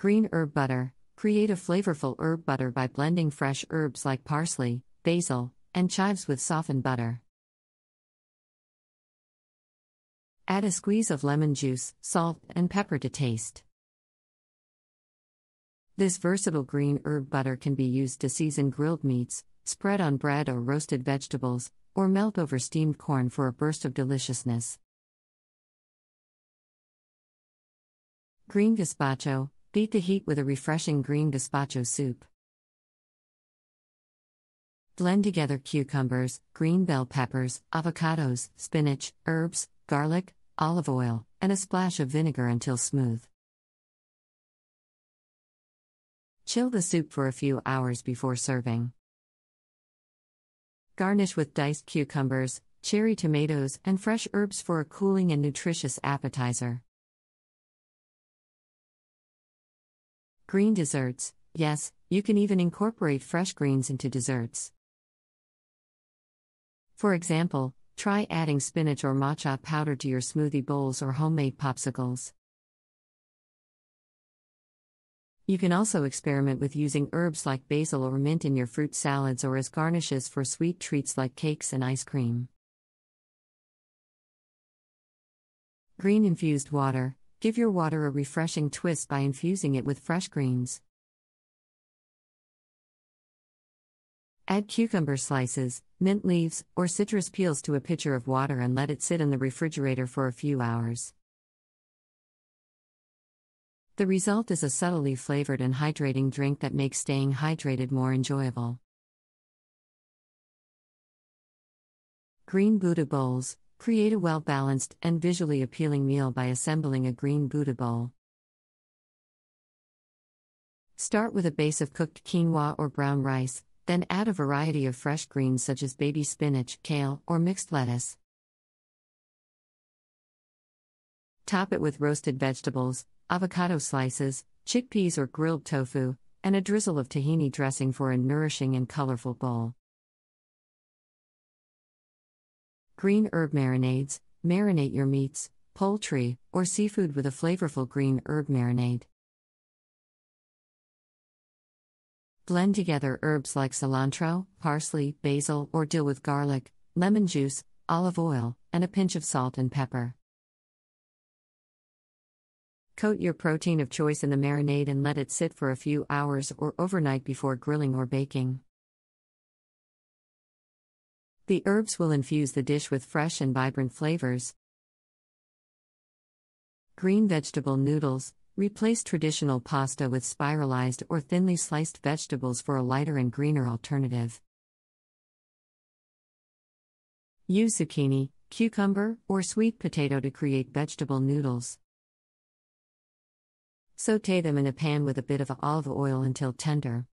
Green herb butter. Create a flavorful herb butter by blending fresh herbs like parsley, basil, and chives with softened butter. Add a squeeze of lemon juice, salt, and pepper to taste. This versatile green herb butter can be used to season grilled meats, spread on bread or roasted vegetables, or melt over steamed corn for a burst of deliciousness. Green gazpacho, Beat the heat with a refreshing green gazpacho soup. Blend together cucumbers, green bell peppers, avocados, spinach, herbs, garlic, olive oil, and a splash of vinegar until smooth. Chill the soup for a few hours before serving. Garnish with diced cucumbers, cherry tomatoes, and fresh herbs for a cooling and nutritious appetizer. Green desserts yes, you can even incorporate fresh greens into desserts. For example, try adding spinach or matcha powder to your smoothie bowls or homemade popsicles. You can also experiment with using herbs like basil or mint in your fruit salads or as garnishes for sweet treats like cakes and ice cream. Green infused water, Give your water a refreshing twist by infusing it with fresh greens. Add cucumber slices, mint leaves, or citrus peels to a pitcher of water and let it sit in the refrigerator for a few hours. The result is a subtly flavored and hydrating drink that makes staying hydrated more enjoyable. Green Buddha Bowls Create a well balanced and visually appealing meal by assembling a green Buddha bowl. Start with a base of cooked quinoa or brown rice, then add a variety of fresh greens such as baby spinach, kale, or mixed lettuce. Top it with roasted vegetables, avocado slices, chickpeas or grilled tofu, and a drizzle of tahini dressing for a nourishing and colorful bowl. Green herb marinades marinate your meats, poultry, or seafood with a flavorful green herb marinade. Blend together herbs like cilantro, parsley, basil, or dill with garlic, lemon juice, olive oil, and a pinch of salt and pepper. Coat your protein of choice in the marinade and let it sit for a few hours or overnight before grilling or baking. The herbs will infuse the dish with fresh and vibrant flavors. Green vegetable noodles replace traditional pasta with spiralized or thinly sliced vegetables for a lighter and greener alternative. Use zucchini, cucumber, or sweet potato to create vegetable noodles. Saute them in a pan with a bit of olive oil until tender.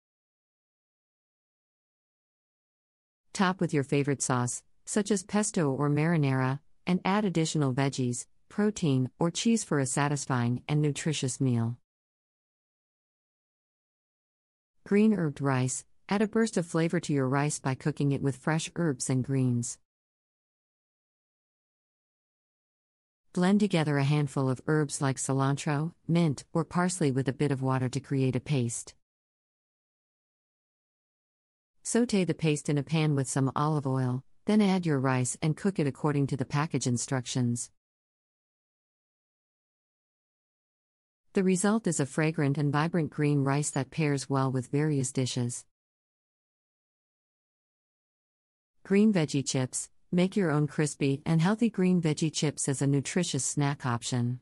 Top with your favorite sauce, such as pesto or marinara, and add additional veggies, protein, or cheese for a satisfying and nutritious meal. Green herbed rice add a burst of flavor to your rice by cooking it with fresh herbs and greens. Blend together a handful of herbs like cilantro, mint, or parsley with a bit of water to create a paste. Saute the paste in a pan with some olive oil, then add your rice and cook it according to the package instructions. The result is a fragrant and vibrant green rice that pairs well with various dishes. Green veggie chips Make your own crispy and healthy green veggie chips as a nutritious snack option.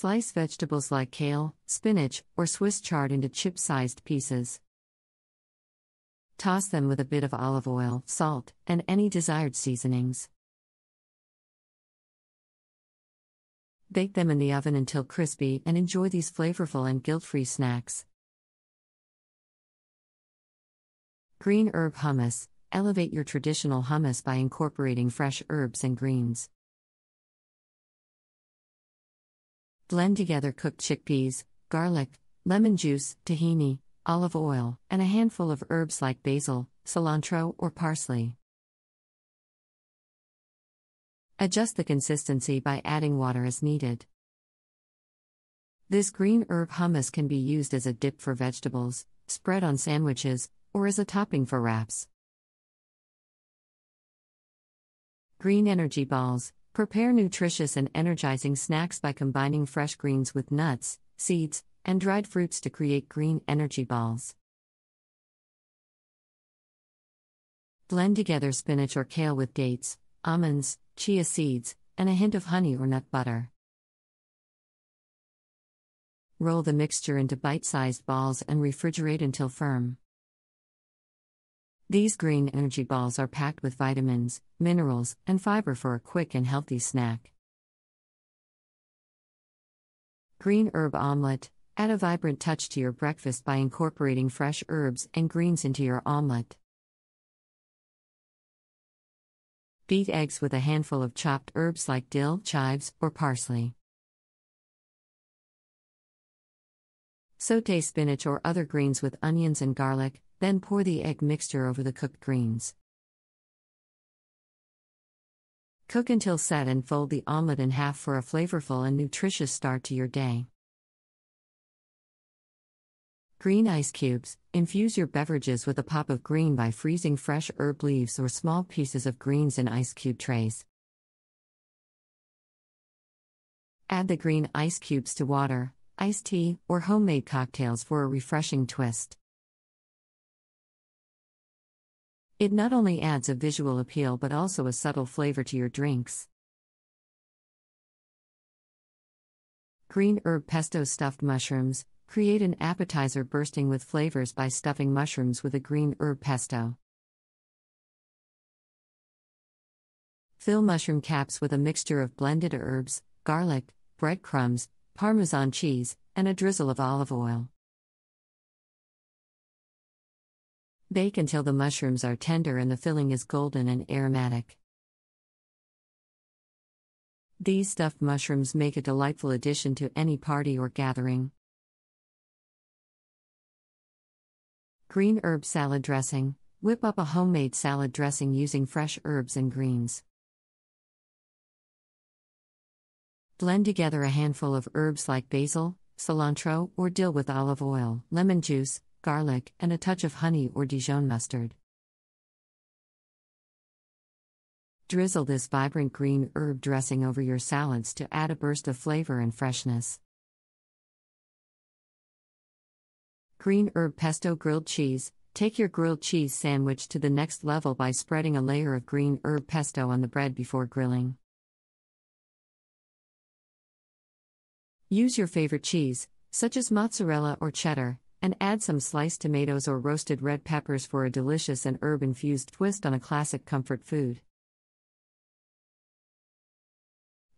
Slice vegetables like kale, spinach, or Swiss chard into chip sized pieces. Toss them with a bit of olive oil, salt, and any desired seasonings. Bake them in the oven until crispy and enjoy these flavorful and guilt free snacks. Green herb hummus. Elevate your traditional hummus by incorporating fresh herbs and greens. Blend together cooked chickpeas, garlic, lemon juice, tahini, olive oil, and a handful of herbs like basil, cilantro, or parsley. Adjust the consistency by adding water as needed. This green herb hummus can be used as a dip for vegetables, spread on sandwiches, or as a topping for wraps. Green energy balls, Prepare nutritious and energizing snacks by combining fresh greens with nuts, seeds, and dried fruits to create green energy balls. Blend together spinach or kale with dates, almonds, chia seeds, and a hint of honey or nut butter. Roll the mixture into bite sized balls and refrigerate until firm. These green energy balls are packed with vitamins, minerals, and fiber for a quick and healthy snack. Green herb omelette. Add a vibrant touch to your breakfast by incorporating fresh herbs and greens into your omelette. Beat eggs with a handful of chopped herbs like dill, chives, or parsley. Saute spinach or other greens with onions and garlic, then pour the egg mixture over the cooked greens. Cook until set and fold the omelet in half for a flavorful and nutritious start to your day. Green ice cubes. Infuse your beverages with a pop of green by freezing fresh herb leaves or small pieces of greens in ice cube trays. Add the green ice cubes to water, iced tea, or homemade cocktails for a refreshing twist. It not only adds a visual appeal but also a subtle flavor to your drinks. Green herb pesto stuffed mushrooms create an appetizer bursting with flavors by stuffing mushrooms with a green herb pesto. Fill mushroom caps with a mixture of blended herbs, garlic, breadcrumbs, parmesan cheese, and a drizzle of olive oil. Bake until the mushrooms are tender and the filling is golden and aromatic. These stuffed mushrooms make a delightful addition to any party or gathering. Green herb salad dressing. Whip up a homemade salad dressing using fresh herbs and greens. Blend together a handful of herbs like basil, cilantro, or dill with olive oil, lemon juice, garlic, and a touch of honey or Dijon mustard. Drizzle this vibrant green herb dressing over your salads to add a burst of flavor and freshness. Green herb pesto grilled cheese. Take your grilled cheese sandwich to the next level by spreading a layer of green herb pesto on the bread before grilling. Use your favorite cheese, such as mozzarella or cheddar, and add some sliced tomatoes or roasted red peppers for a delicious and herb infused twist on a classic comfort food.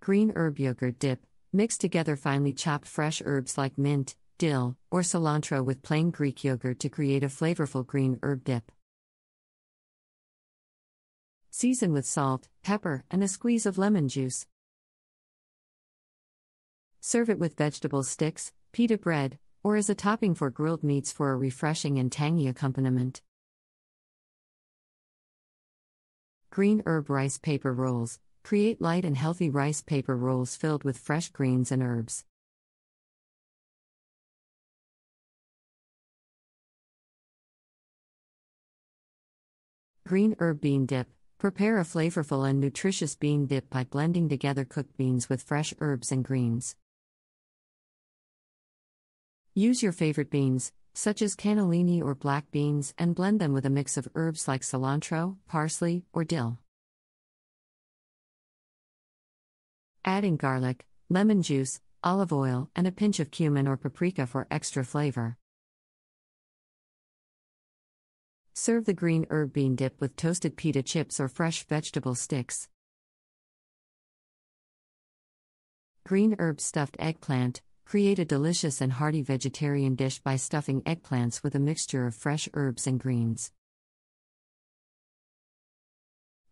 Green herb yogurt dip mix together finely chopped fresh herbs like mint, dill, or cilantro with plain Greek yogurt to create a flavorful green herb dip. Season with salt, pepper, and a squeeze of lemon juice. Serve it with vegetable sticks, pita bread, or as a topping for grilled meats for a refreshing and tangy accompaniment. Green herb rice paper rolls create light and healthy rice paper rolls filled with fresh greens and herbs. Green herb bean dip. Prepare a flavorful and nutritious bean dip by blending together cooked beans with fresh herbs and greens. Use your favorite beans, such as cannellini or black beans, and blend them with a mix of herbs like cilantro, parsley, or dill. Adding garlic, lemon juice, olive oil, and a pinch of cumin or paprika for extra flavor. Serve the green herb bean dip with toasted pita chips or fresh vegetable sticks. Green herb stuffed eggplant, Create a delicious and hearty vegetarian dish by stuffing eggplants with a mixture of fresh herbs and greens.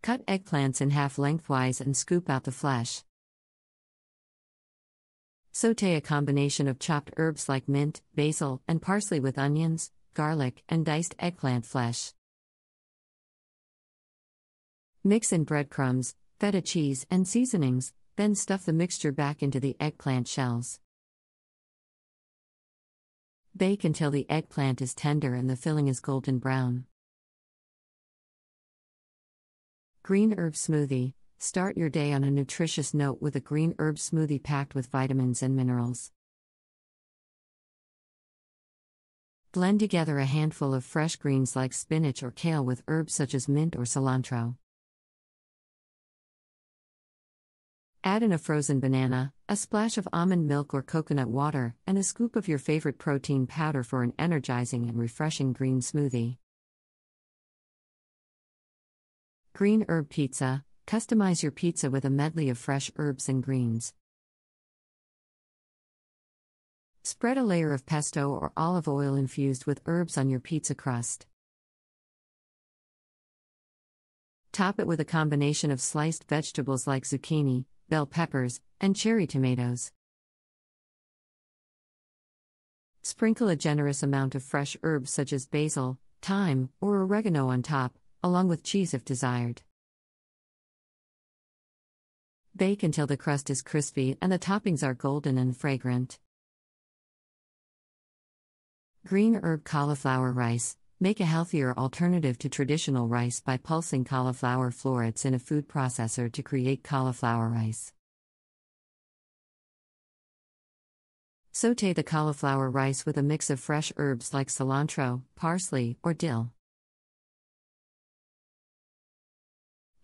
Cut eggplants in half lengthwise and scoop out the flesh. Saute a combination of chopped herbs like mint, basil, and parsley with onions, garlic, and diced eggplant flesh. Mix in breadcrumbs, feta cheese, and seasonings, then stuff the mixture back into the eggplant shells. Bake until the eggplant is tender and the filling is golden brown. Green herb smoothie. Start your day on a nutritious note with a green herb smoothie packed with vitamins and minerals. Blend together a handful of fresh greens like spinach or kale with herbs such as mint or cilantro. Add in a frozen banana, a splash of almond milk or coconut water, and a scoop of your favorite protein powder for an energizing and refreshing green smoothie. Green herb pizza Customize your pizza with a medley of fresh herbs and greens. Spread a layer of pesto or olive oil infused with herbs on your pizza crust. Top it with a combination of sliced vegetables like zucchini, bell peppers, and cherry tomatoes. Sprinkle a generous amount of fresh herbs such as basil, thyme, or oregano on top, along with cheese if desired. Bake until the crust is crispy and the toppings are golden and fragrant. Green herb cauliflower rice, Make a healthier alternative to traditional rice by pulsing cauliflower florets in a food processor to create cauliflower rice. Saute the cauliflower rice with a mix of fresh herbs like cilantro, parsley, or dill.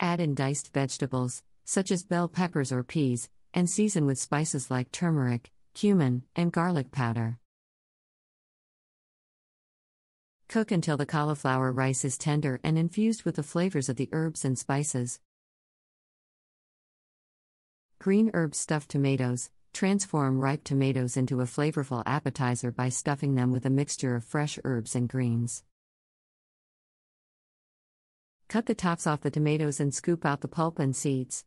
Add in diced vegetables, such as bell peppers or peas, and season with spices like turmeric, cumin, and garlic powder. Cook until the cauliflower rice is tender and infused with the flavors of the herbs and spices. Green herb stuffed tomatoes transform ripe tomatoes into a flavorful appetizer by stuffing them with a mixture of fresh herbs and greens. Cut the tops off the tomatoes and scoop out the pulp and seeds.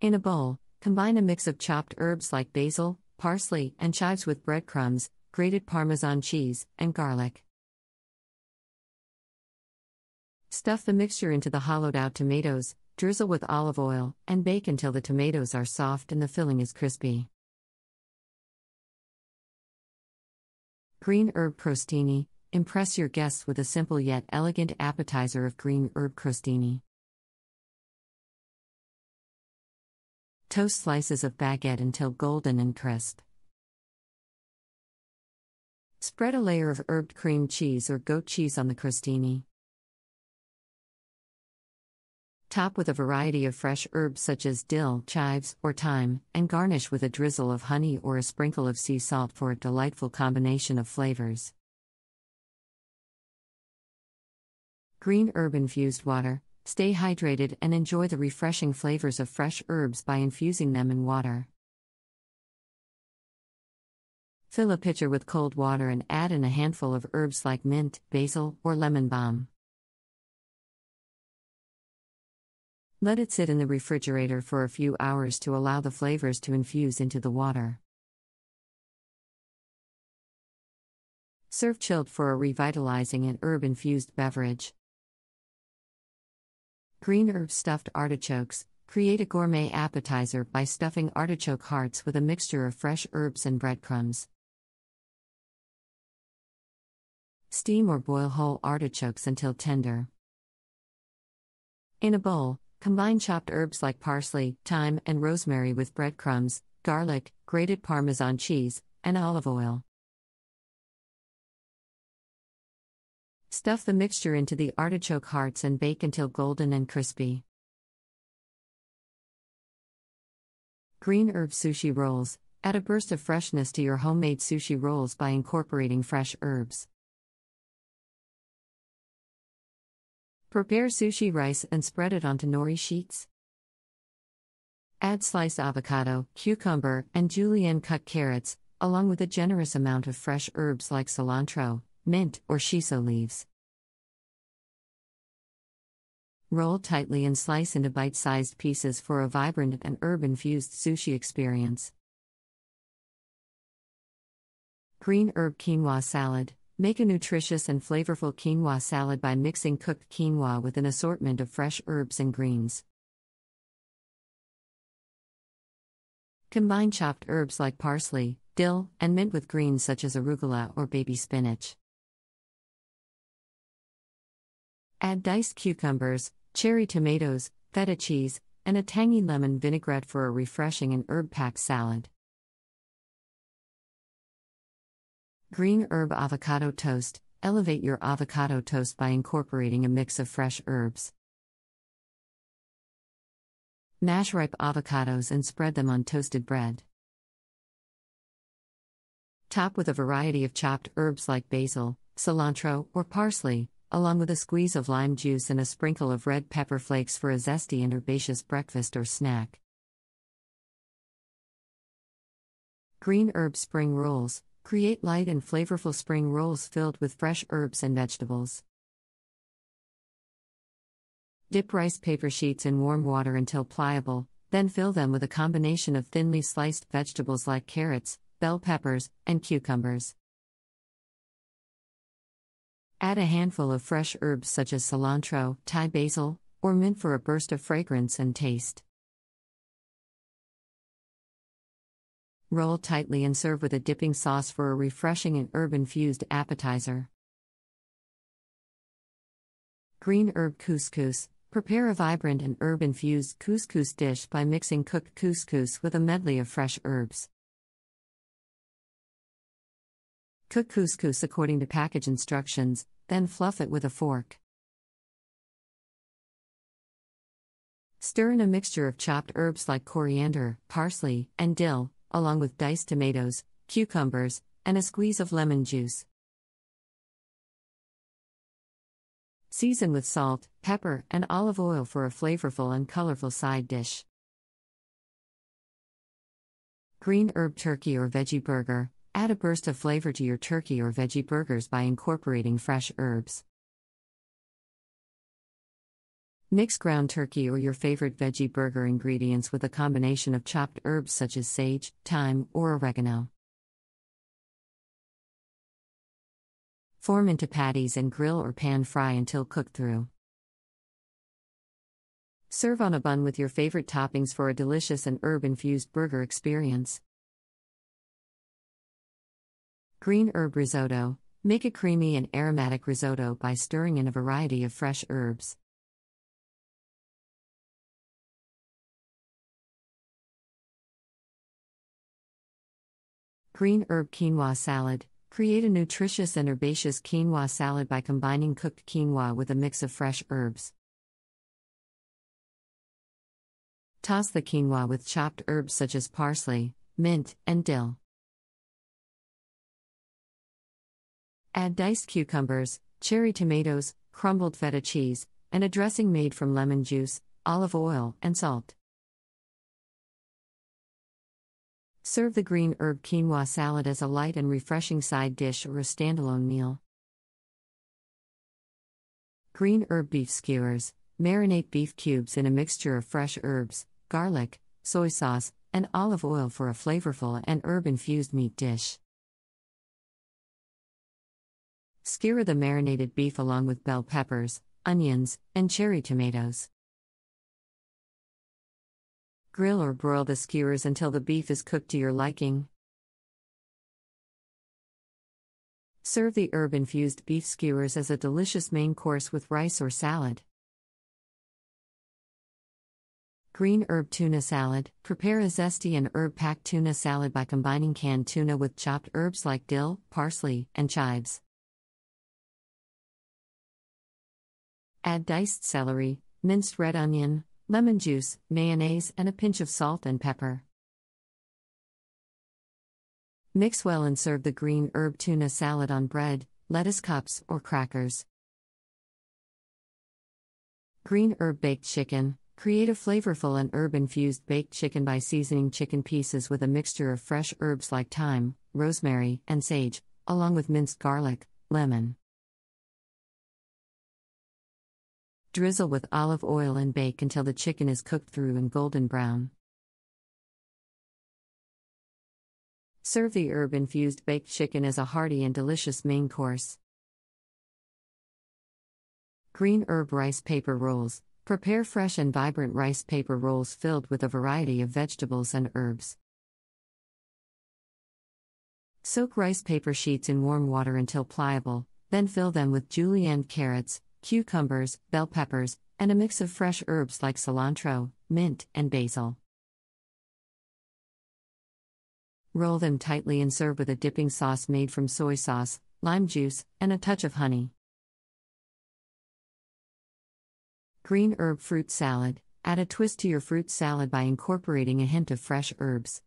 In a bowl, combine a mix of chopped herbs like basil, parsley, and chives with breadcrumbs, grated Parmesan cheese, and garlic. Stuff the mixture into the hollowed out tomatoes, drizzle with olive oil, and bake until the tomatoes are soft and the filling is crispy. Green herb crostini impress your guests with a simple yet elegant appetizer of green herb crostini. Toast slices of baguette until golden and crisp. Spread a layer of herbed cream cheese or goat cheese on the crostini. Top with a variety of fresh herbs such as dill, chives, or thyme, and garnish with a drizzle of honey or a sprinkle of sea salt for a delightful combination of flavors. Green herb infused water. Stay hydrated and enjoy the refreshing flavors of fresh herbs by infusing them in water. Fill a pitcher with cold water and add in a handful of herbs like mint, basil, or lemon balm. Let it sit in the refrigerator for a few hours to allow the flavors to infuse into the water. Serve chilled for a revitalizing and herb infused beverage. Green herb stuffed artichokes. Create a gourmet appetizer by stuffing artichoke hearts with a mixture of fresh herbs and breadcrumbs. Steam or boil whole artichokes until tender. In a bowl, combine chopped herbs like parsley, thyme, and rosemary with breadcrumbs, garlic, grated parmesan cheese, and olive oil. Stuff the mixture into the artichoke hearts and bake until golden and crispy. Green herb sushi rolls add a burst of freshness to your homemade sushi rolls by incorporating fresh herbs. Prepare sushi rice and spread it onto nori sheets. Add sliced avocado, cucumber, and julienne cut carrots, along with a generous amount of fresh herbs like cilantro, mint, or shiso leaves. Roll tightly and slice into bite sized pieces for a vibrant and herb infused sushi experience. Green herb quinoa salad. Make a nutritious and flavorful quinoa salad by mixing cooked quinoa with an assortment of fresh herbs and greens. Combine chopped herbs like parsley, dill, and mint with greens such as arugula or baby spinach. Add diced cucumbers, cherry tomatoes, feta cheese, and a tangy lemon vinaigrette for a refreshing and herb packed salad. Green herb avocado toast. Elevate your avocado toast by incorporating a mix of fresh herbs. Mash ripe avocados and spread them on toasted bread. Top with a variety of chopped herbs like basil, cilantro, or parsley, along with a squeeze of lime juice and a sprinkle of red pepper flakes for a zesty and herbaceous breakfast or snack. Green herb spring rolls. Create light and flavorful spring rolls filled with fresh herbs and vegetables. Dip rice paper sheets in warm water until pliable, then fill them with a combination of thinly sliced vegetables like carrots, bell peppers, and cucumbers. Add a handful of fresh herbs such as cilantro, Thai basil, or mint for a burst of fragrance and taste. Roll tightly and serve with a dipping sauce for a refreshing and herb infused appetizer. Green herb couscous. Prepare a vibrant and herb infused couscous dish by mixing cooked couscous with a medley of fresh herbs. Cook couscous according to package instructions, then fluff it with a fork. Stir in a mixture of chopped herbs like coriander, parsley, and dill, along with diced tomatoes, cucumbers, and a squeeze of lemon juice. Season with salt, pepper, and olive oil for a flavorful and colorful side dish. Green herb turkey or veggie burger. Add a burst of flavor to your turkey or veggie burgers by incorporating fresh herbs. Mix ground turkey or your favorite veggie burger ingredients with a combination of chopped herbs such as sage, thyme, or oregano. Form into patties and grill or pan fry until cooked through. Serve on a bun with your favorite toppings for a delicious and herb infused burger experience. Green herb risotto. Make a creamy and aromatic risotto by stirring in a variety of fresh herbs. Green herb quinoa salad. Create a nutritious and herbaceous quinoa salad by combining cooked quinoa with a mix of fresh herbs. Toss the quinoa with chopped herbs such as parsley, mint, and dill. Add diced cucumbers, cherry tomatoes, crumbled feta cheese, and a dressing made from lemon juice, olive oil, and salt. Serve the green herb quinoa salad as a light and refreshing side dish or a standalone meal. Green herb beef skewers marinate beef cubes in a mixture of fresh herbs, garlic, soy sauce, and olive oil for a flavorful and herb infused meat dish. Skewer the marinated beef along with bell peppers, onions, and cherry tomatoes. Grill or broil the skewers until the beef is cooked to your liking. Serve the herb infused beef skewers as a delicious main course with rice or salad. Green herb tuna salad. Prepare a zesty and herb packed tuna salad by combining canned tuna with chopped herbs like dill, parsley, and chives. Add diced celery, minced red onion, lemon juice, mayonnaise, and a pinch of salt and pepper. Mix well and serve the green herb tuna salad on bread, lettuce cups, or crackers. Green herb baked chicken. Create a flavorful and herb infused baked chicken by seasoning chicken pieces with a mixture of fresh herbs like thyme, rosemary, and sage, along with minced garlic, lemon. Drizzle with olive oil and bake until the chicken is cooked through and golden brown. Serve the herb infused baked chicken as a hearty and delicious main course. Green herb rice paper rolls. Prepare fresh and vibrant rice paper rolls filled with a variety of vegetables and herbs. Soak rice paper sheets in warm water until pliable, then fill them with julienne carrots, cucumbers, bell peppers, and a mix of fresh herbs like cilantro, mint, and basil. Roll them tightly and serve with a dipping sauce made from soy sauce, lime juice, and a touch of honey. Green herb fruit salad. Add a twist to your fruit salad by incorporating a hint of fresh herbs.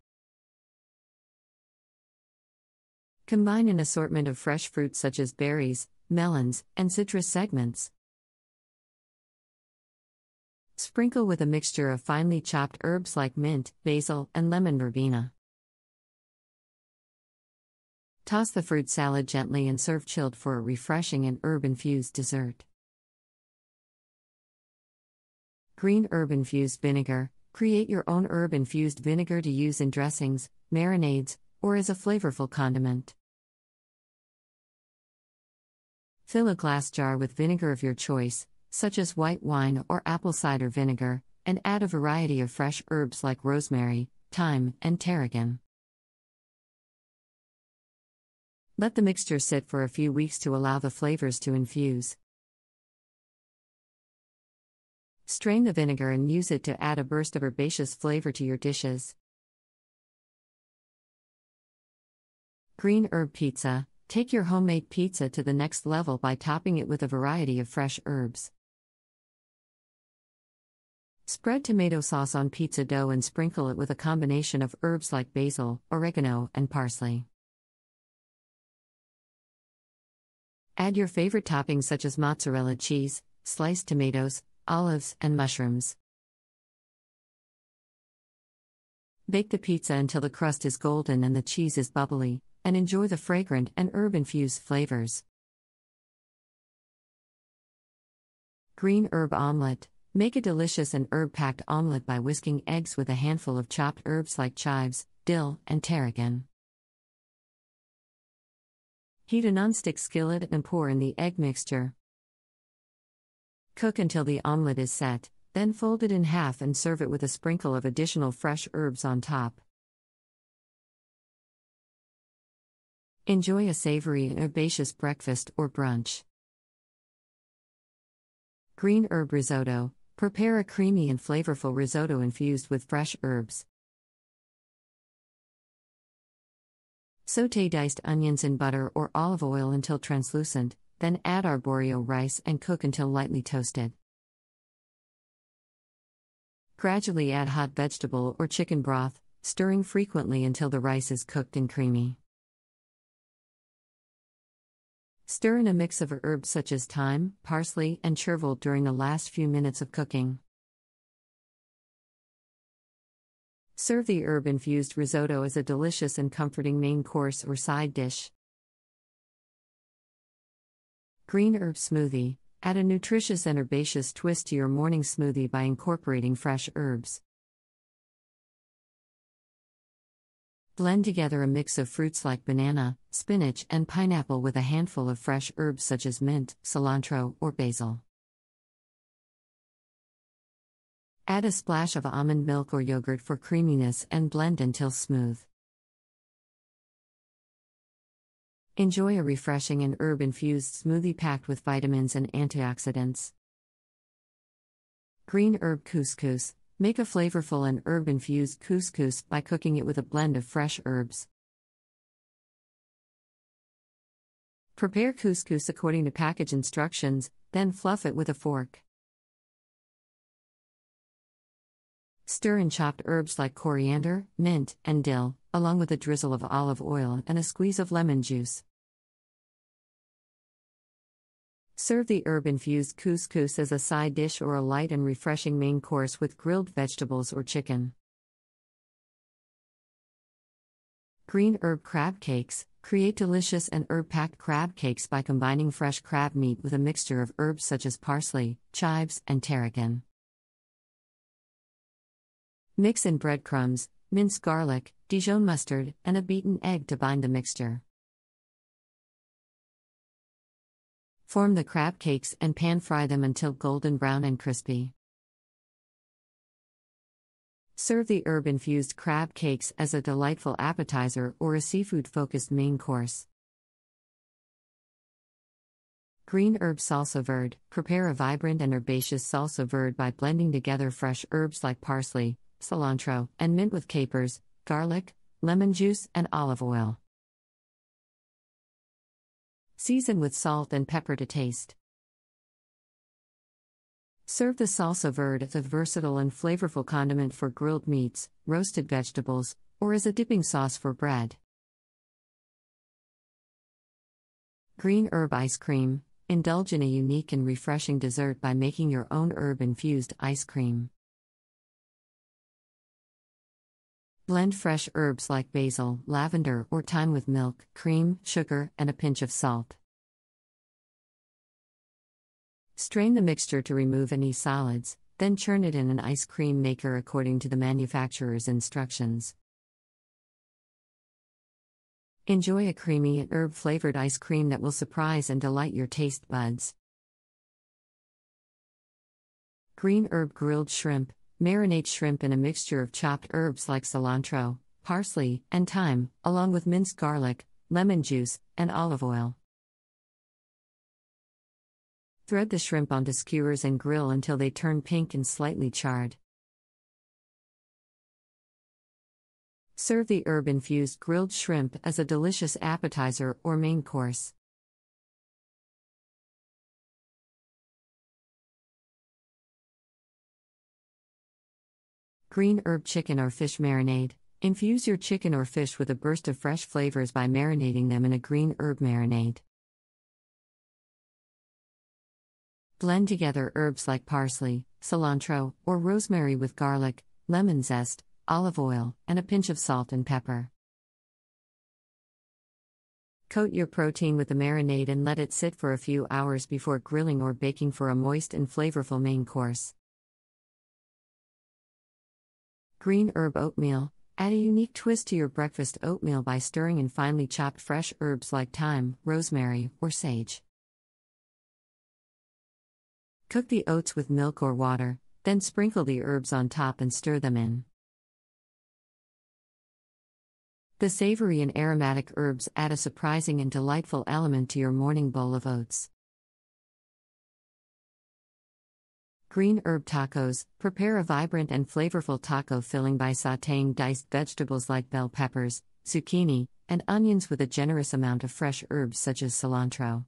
Combine an assortment of fresh fruits such as berries, melons, and citrus segments. Sprinkle with a mixture of finely chopped herbs like mint, basil, and lemon verbena. Toss the fruit salad gently and serve chilled for a refreshing and herb infused dessert. Green herb infused vinegar Create your own herb infused vinegar to use in dressings, marinades, or as a flavorful condiment. Fill a glass jar with vinegar of your choice, such as white wine or apple cider vinegar, and add a variety of fresh herbs like rosemary, thyme, and tarragon. Let the mixture sit for a few weeks to allow the flavors to infuse. Strain the vinegar and use it to add a burst of herbaceous flavor to your dishes. Green herb pizza. Take your homemade pizza to the next level by topping it with a variety of fresh herbs. Spread tomato sauce on pizza dough and sprinkle it with a combination of herbs like basil, oregano, and parsley. Add your favorite toppings such as mozzarella cheese, sliced tomatoes, olives, and mushrooms. Bake the pizza until the crust is golden and the cheese is bubbly and enjoy the fragrant and herb infused flavors. Green herb omelet. Make a delicious and herb packed omelet by whisking eggs with a handful of chopped herbs like chives, dill, and tarragon. Heat a nonstick skillet and pour in the egg mixture. Cook until the omelet is set, then fold it in half and serve it with a sprinkle of additional fresh herbs on top. Enjoy a savory and herbaceous breakfast or brunch. Green herb risotto. Prepare a creamy and flavorful risotto infused with fresh herbs. Saute diced onions in butter or olive oil until translucent, then add arborio rice and cook until lightly toasted. Gradually add hot vegetable or chicken broth, stirring frequently until the rice is cooked and creamy. Stir in a mix of herbs such as thyme, parsley, and chervil during the last few minutes of cooking. Serve the herb infused risotto as a delicious and comforting main course or side dish. Green herb smoothie. Add a nutritious and herbaceous twist to your morning smoothie by incorporating fresh herbs. Blend together a mix of fruits like banana, spinach, and pineapple with a handful of fresh herbs such as mint, cilantro, or basil. Add a splash of almond milk or yogurt for creaminess and blend until smooth. Enjoy a refreshing and herb infused smoothie packed with vitamins and antioxidants. Green herb couscous, Make a flavorful and herb infused couscous by cooking it with a blend of fresh herbs. Prepare couscous according to package instructions, then fluff it with a fork. Stir in chopped herbs like coriander, mint, and dill, along with a drizzle of olive oil and a squeeze of lemon juice. Serve the herb infused couscous as a side dish or a light and refreshing main course with grilled vegetables or chicken. Green herb crab cakes create delicious and herb packed crab cakes by combining fresh crab meat with a mixture of herbs such as parsley, chives, and tarragon. Mix in breadcrumbs, minced garlic, Dijon mustard, and a beaten egg to bind the mixture. Form the crab cakes and pan fry them until golden brown and crispy. Serve the herb infused crab cakes as a delightful appetizer or a seafood focused main course. Green herb salsa verde. Prepare a vibrant and herbaceous salsa verde by blending together fresh herbs like parsley, cilantro, and mint with capers, garlic, lemon juice, and olive oil. Season with salt and pepper to taste. Serve the salsa verde as a versatile and flavorful condiment for grilled meats, roasted vegetables, or as a dipping sauce for bread. Green herb ice cream. Indulge in a unique and refreshing dessert by making your own herb infused ice cream. Blend fresh herbs like basil, lavender, or thyme with milk, cream, sugar, and a pinch of salt. Strain the mixture to remove any solids, then churn it in an ice cream maker according to the manufacturer's instructions. Enjoy a creamy and herb flavored ice cream that will surprise and delight your taste buds. Green herb grilled shrimp, Marinate shrimp in a mixture of chopped herbs like cilantro, parsley, and thyme, along with minced garlic, lemon juice, and olive oil. Thread the shrimp onto skewers and grill until they turn pink and slightly charred. Serve the herb infused grilled shrimp as a delicious appetizer or main course. Green herb chicken or fish marinade. Infuse your chicken or fish with a burst of fresh flavors by marinating them in a green herb marinade. Blend together herbs like parsley, cilantro, or rosemary with garlic, lemon zest, olive oil, and a pinch of salt and pepper. Coat your protein with the marinade and let it sit for a few hours before grilling or baking for a moist and flavorful main course green herb oatmeal. Add a unique twist to your breakfast oatmeal by stirring in finely chopped fresh herbs like thyme, rosemary, or sage. Cook the oats with milk or water, then sprinkle the herbs on top and stir them in. The savory and aromatic herbs add a surprising and delightful element to your morning bowl of oats. Green herb tacos prepare a vibrant and flavorful taco filling by sauteing diced vegetables like bell peppers, zucchini, and onions with a generous amount of fresh herbs such as cilantro.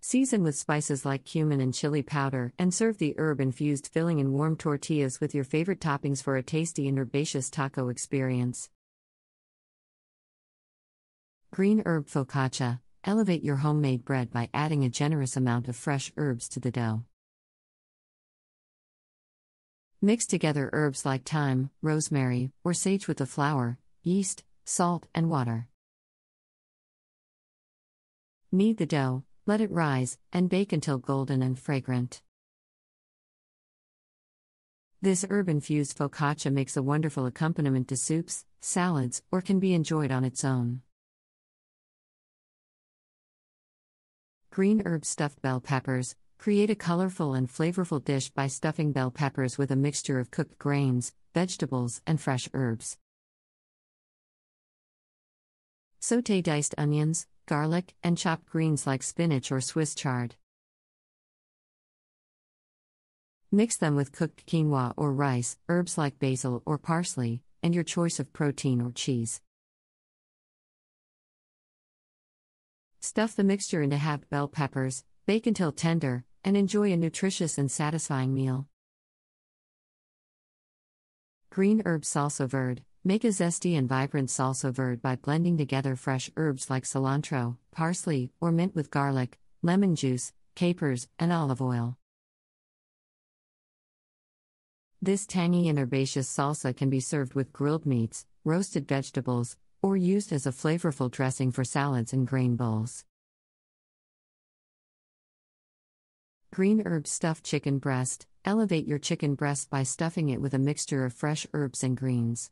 Season with spices like cumin and chili powder and serve the herb infused filling in warm tortillas with your favorite toppings for a tasty and herbaceous taco experience. Green herb focaccia. Elevate your homemade bread by adding a generous amount of fresh herbs to the dough. Mix together herbs like thyme, rosemary, or sage with the flour, yeast, salt, and water. Knead the dough, let it rise, and bake until golden and fragrant. This herb infused focaccia makes a wonderful accompaniment to soups, salads, or can be enjoyed on its own. green herb stuffed bell peppers. Create a colorful and flavorful dish by stuffing bell peppers with a mixture of cooked grains, vegetables, and fresh herbs. Saute diced onions, garlic, and chopped greens like spinach or Swiss chard. Mix them with cooked quinoa or rice, herbs like basil or parsley, and your choice of protein or cheese. Stuff the mixture into half bell peppers, bake until tender, and enjoy a nutritious and satisfying meal. Green herb salsa verde. Make a zesty and vibrant salsa verde by blending together fresh herbs like cilantro, parsley, or mint with garlic, lemon juice, capers, and olive oil. This tangy and herbaceous salsa can be served with grilled meats, roasted vegetables, or used as a flavorful dressing for salads and grain bowls. Green herb stuffed chicken breast. Elevate your chicken breast by stuffing it with a mixture of fresh herbs and greens.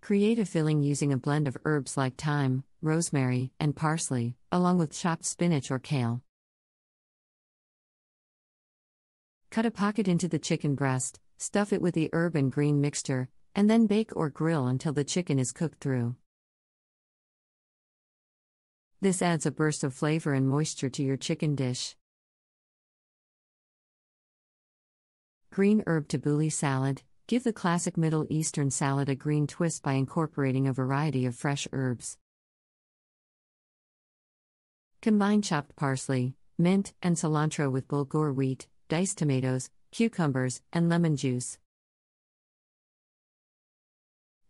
Create a filling using a blend of herbs like thyme, rosemary, and parsley, along with chopped spinach or kale. Cut a pocket into the chicken breast, stuff it with the herb and green mixture, and then bake or grill until the chicken is cooked through. This adds a burst of flavor and moisture to your chicken dish. Green herb tabbouleh salad Give the classic Middle Eastern salad a green twist by incorporating a variety of fresh herbs. Combine chopped parsley, mint, and cilantro with bulgur wheat, diced tomatoes, cucumbers, and lemon juice.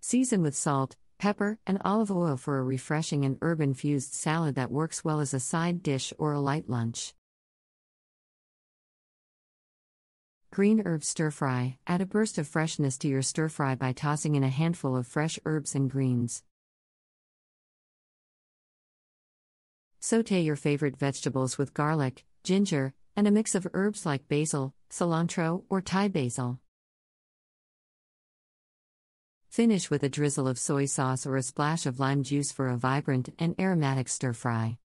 Season with salt, pepper, and olive oil for a refreshing and herb infused salad that works well as a side dish or a light lunch. Green herb stir fry add a burst of freshness to your stir fry by tossing in a handful of fresh herbs and greens. Saute your favorite vegetables with garlic, ginger, and a mix of herbs like basil, cilantro, or Thai basil. Finish with a drizzle of soy sauce or a splash of lime juice for a vibrant and aromatic stir fry.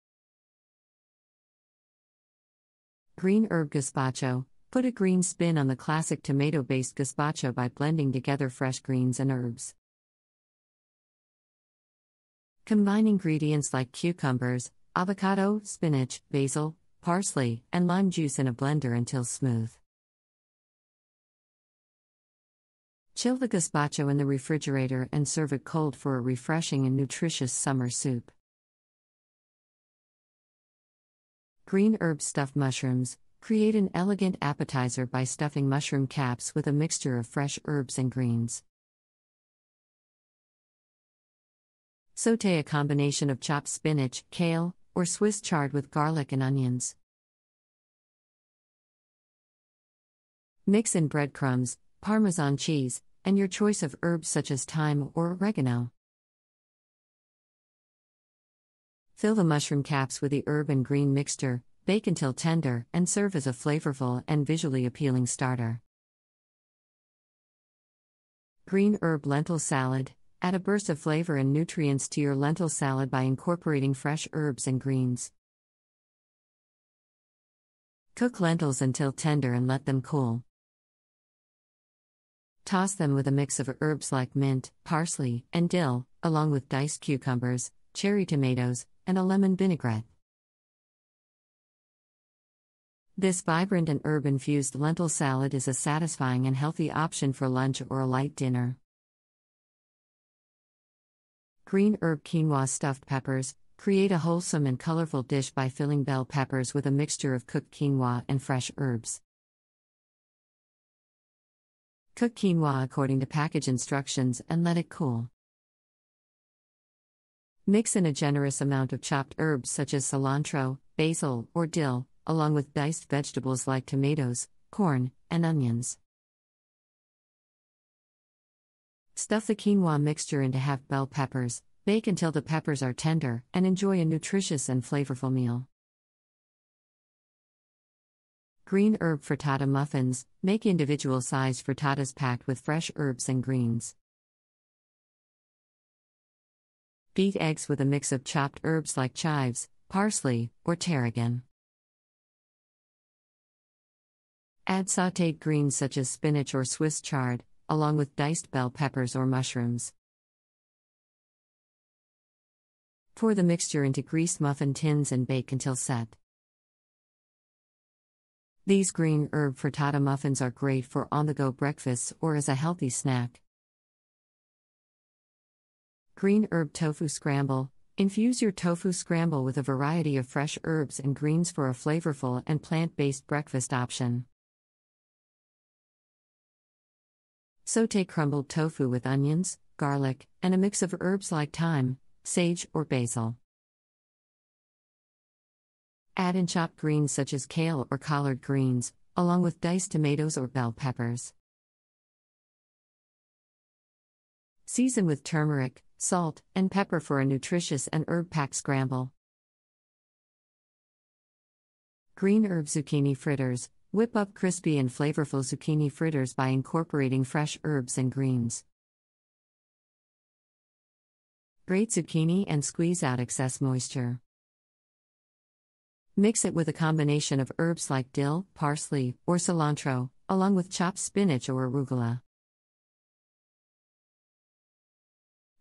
Green herb gazpacho. Put a green spin on the classic tomato based gazpacho by blending together fresh greens and herbs. Combine ingredients like cucumbers, avocado, spinach, basil, parsley, and lime juice in a blender until smooth. Chill the gazpacho in the refrigerator and serve it cold for a refreshing and nutritious summer soup. Green herb stuffed mushrooms create an elegant appetizer by stuffing mushroom caps with a mixture of fresh herbs and greens. Saute a combination of chopped spinach, kale, or Swiss chard with garlic and onions. Mix in breadcrumbs, Parmesan cheese, and your choice of herbs such as thyme or oregano. Fill the mushroom caps with the herb and green mixture, bake until tender, and serve as a flavorful and visually appealing starter. Green herb lentil salad. Add a burst of flavor and nutrients to your lentil salad by incorporating fresh herbs and greens. Cook lentils until tender and let them cool. Toss them with a mix of herbs like mint, parsley, and dill, along with diced cucumbers, cherry tomatoes, and a lemon vinaigrette. This vibrant and herb infused lentil salad is a satisfying and healthy option for lunch or a light dinner. Green herb quinoa stuffed peppers create a wholesome and colorful dish by filling bell peppers with a mixture of cooked quinoa and fresh herbs. Cook quinoa according to package instructions and let it cool. Mix in a generous amount of chopped herbs such as cilantro, basil, or dill, along with diced vegetables like tomatoes, corn, and onions. Stuff the quinoa mixture into half bell peppers, bake until the peppers are tender, and enjoy a nutritious and flavorful meal. Green herb frittata muffins make individual sized frittatas packed with fresh herbs and greens. Beat eggs with a mix of chopped herbs like chives, parsley, or tarragon. Add sauteed greens such as spinach or Swiss chard, along with diced bell peppers or mushrooms. Pour the mixture into greased muffin tins and bake until set. These green herb frittata muffins are great for on the go breakfasts or as a healthy snack. Green herb tofu scramble. Infuse your tofu scramble with a variety of fresh herbs and greens for a flavorful and plant based breakfast option. Saute crumbled tofu with onions, garlic, and a mix of herbs like thyme, sage, or basil. Add and chop greens such as kale or collard greens, along with diced tomatoes or bell peppers. Season with turmeric, salt, and pepper for a nutritious and herb packed scramble. Green herb zucchini fritters. Whip up crispy and flavorful zucchini fritters by incorporating fresh herbs and greens. Grate zucchini and squeeze out excess moisture. Mix it with a combination of herbs like dill, parsley, or cilantro, along with chopped spinach or arugula.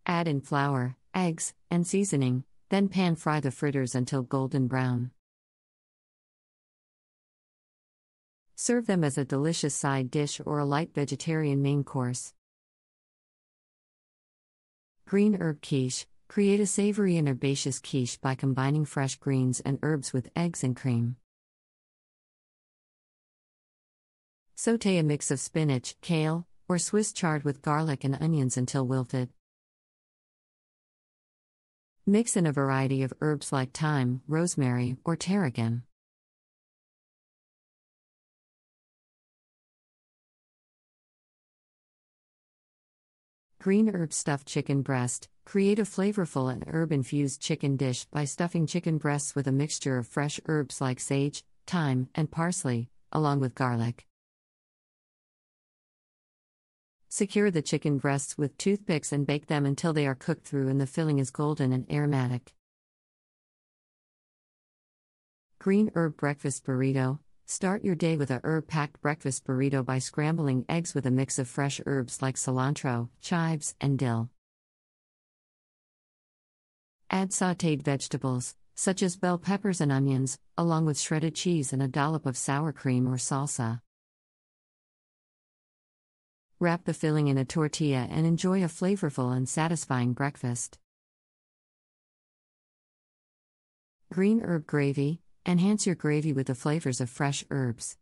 Add in flour, eggs, and seasoning, then pan fry the fritters until golden brown. Serve them as a delicious side dish or a light vegetarian main course. Green herb quiche, Create a savory and herbaceous quiche by combining fresh greens and herbs with eggs and cream. Saute a mix of spinach, kale, or Swiss chard with garlic and onions until wilted. Mix in a variety of herbs like thyme, rosemary, or tarragon. Green herb stuffed chicken breast. Create a flavorful and herb infused chicken dish by stuffing chicken breasts with a mixture of fresh herbs like sage, thyme, and parsley, along with garlic. Secure the chicken breasts with toothpicks and bake them until they are cooked through and the filling is golden and aromatic. Green herb breakfast burrito. Start your day with a herb packed breakfast burrito by scrambling eggs with a mix of fresh herbs like cilantro, chives, and dill. Add sauteed vegetables, such as bell peppers and onions, along with shredded cheese and a dollop of sour cream or salsa. Wrap the filling in a tortilla and enjoy a flavorful and satisfying breakfast. Green herb gravy, Enhance your gravy with the flavors of fresh herbs.